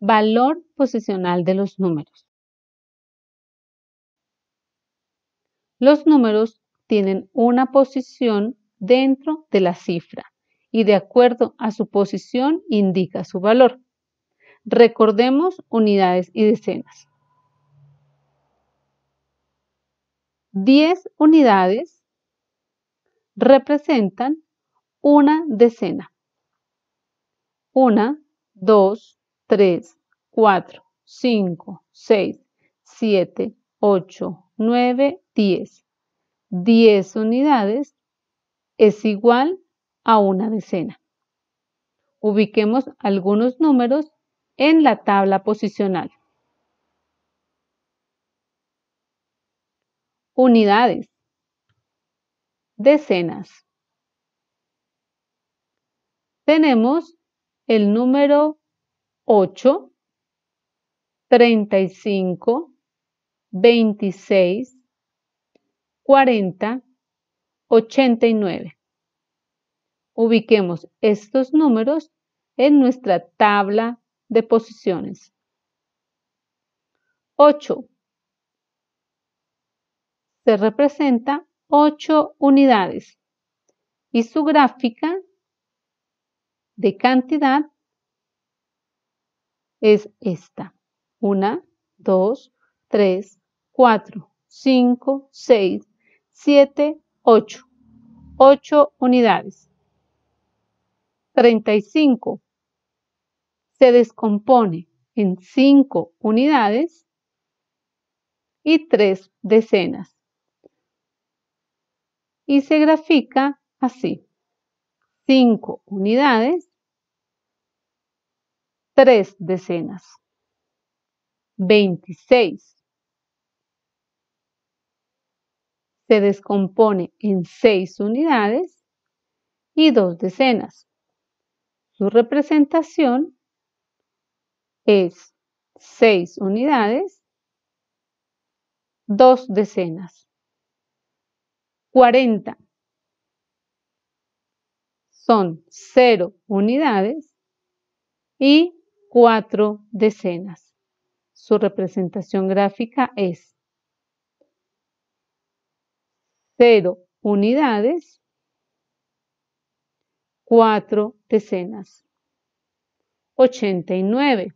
Valor posicional de los números. Los números tienen una posición dentro de la cifra y de acuerdo a su posición indica su valor. Recordemos unidades y decenas. 10 unidades representan una decena. Una, 2, 3, 4, 5, 6, 7, 8, 9, 10. 10 unidades es igual a una decena. Ubiquemos algunos números en la tabla posicional. Unidades. Decenas. Tenemos el número 8, 35, 26, 40, 89. Ubiquemos estos números en nuestra tabla de posiciones. 8. Se representa 8 unidades y su gráfica de cantidad es esta. 1, 2, 3, 4, 5, 6, 7, 8. 8 unidades. 35 se descompone en 5 unidades y 3 decenas. Y se grafica así. 5 unidades tres decenas. Veintiséis. Se descompone en seis unidades y dos decenas. Su representación es seis unidades, dos decenas. Cuarenta. Son cero unidades y cuatro decenas. Su representación gráfica es 0 unidades, 4 decenas. 89.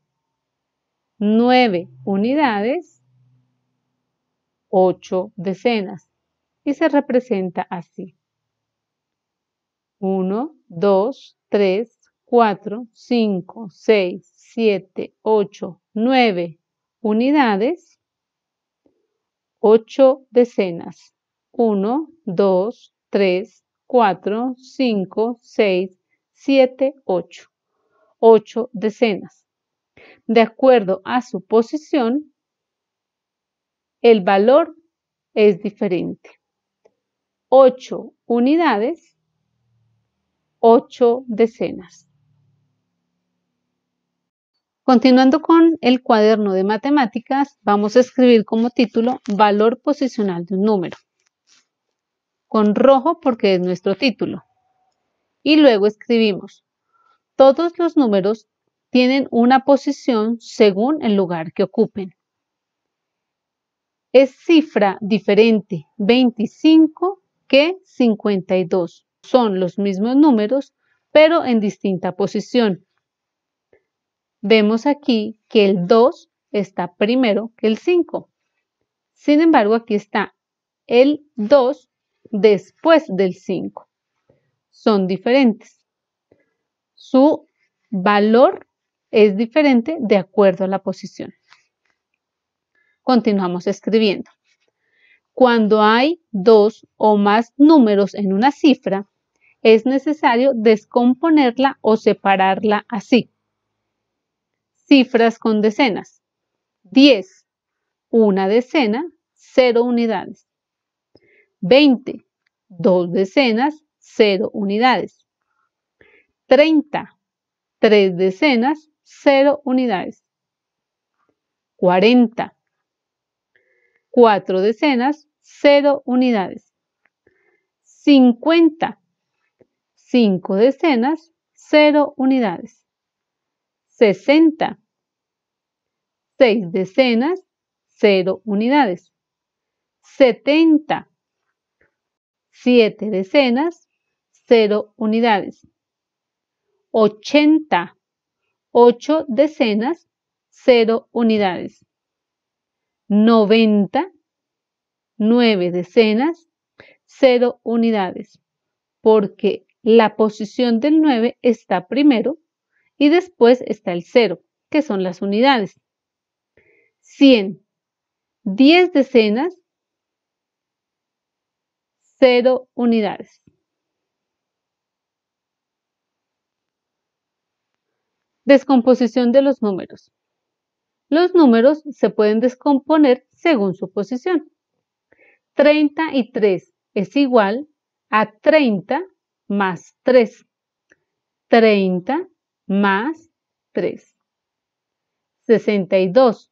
9 unidades, 8 decenas. Y se representa así. 1, 2, 3, 4, 5, 6, 7, 8, 9 unidades, 8 decenas. 1, 2, 3, 4, 5, 6, 7, 8. 8 decenas. De acuerdo a su posición, el valor es diferente. 8 unidades, 8 decenas. Continuando con el cuaderno de matemáticas, vamos a escribir como título valor posicional de un número. Con rojo porque es nuestro título. Y luego escribimos, todos los números tienen una posición según el lugar que ocupen. Es cifra diferente 25 que 52. Son los mismos números, pero en distinta posición Vemos aquí que el 2 está primero que el 5. Sin embargo, aquí está el 2 después del 5. Son diferentes. Su valor es diferente de acuerdo a la posición. Continuamos escribiendo. Cuando hay dos o más números en una cifra, es necesario descomponerla o separarla así cifras con decenas. 10, una decena, 0 unidades. 20, dos decenas, 0 unidades. 30, tres decenas, 0 unidades. 40, cuatro decenas, 0 unidades. 50, cinco decenas, 0 unidades. 60, 6 decenas, 0 unidades. 70, 7 decenas, 0 unidades. 80, 8 decenas, 0 unidades. 90, 9 decenas, 0 unidades, porque la posición del 9 está primero y después está el 0, que son las unidades. 100, 10 decenas, 0 unidades. Descomposición de los números. Los números se pueden descomponer según su posición. 33 es igual a 30 más 3. 30 más 3. 62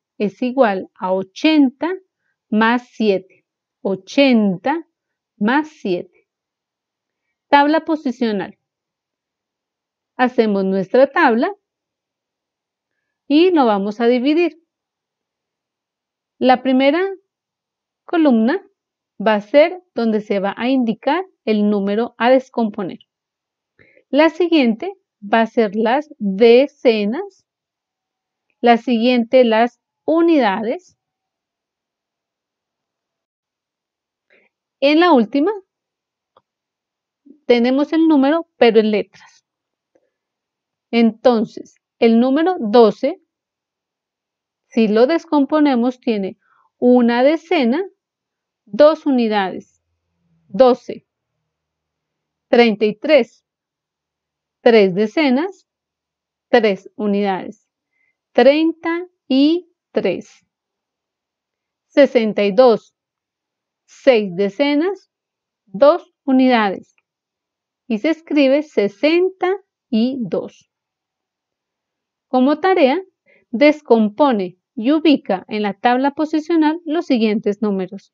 es igual a 80 más 7. 80 más 7. Tabla posicional. Hacemos nuestra tabla y lo vamos a dividir. La primera columna va a ser donde se va a indicar el número a descomponer. La siguiente va a ser las decenas. La siguiente las unidades. En la última tenemos el número, pero en letras. Entonces, el número 12, si lo descomponemos, tiene una decena, dos unidades, 12, 33, tres decenas, tres unidades, 30 y 3. 62. 6 decenas, 2 unidades. Y se escribe 62. Como tarea, descompone y ubica en la tabla posicional los siguientes números.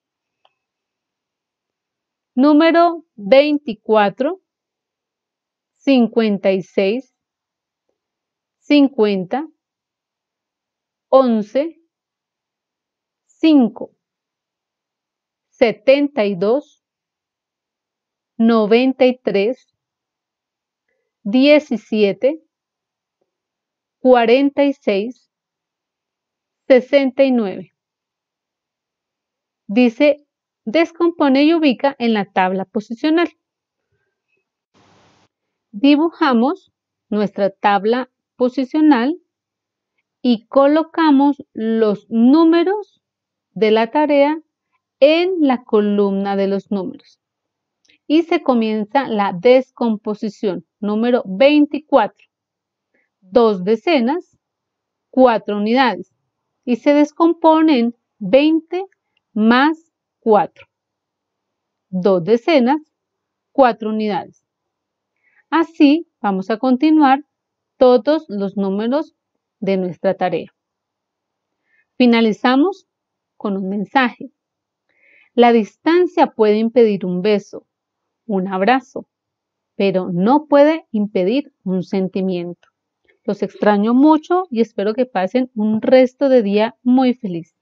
Número 24, 56, 50, 11, 5, 72, 93, 17, 46, 69. Dice, descompone y ubica en la tabla posicional. Dibujamos nuestra tabla posicional y colocamos los números de la tarea en la columna de los números. Y se comienza la descomposición. Número 24. Dos decenas, cuatro unidades. Y se descomponen 20 más 4. Dos decenas, cuatro unidades. Así vamos a continuar todos los números de nuestra tarea. Finalizamos con un mensaje. La distancia puede impedir un beso, un abrazo, pero no puede impedir un sentimiento. Los extraño mucho y espero que pasen un resto de día muy feliz.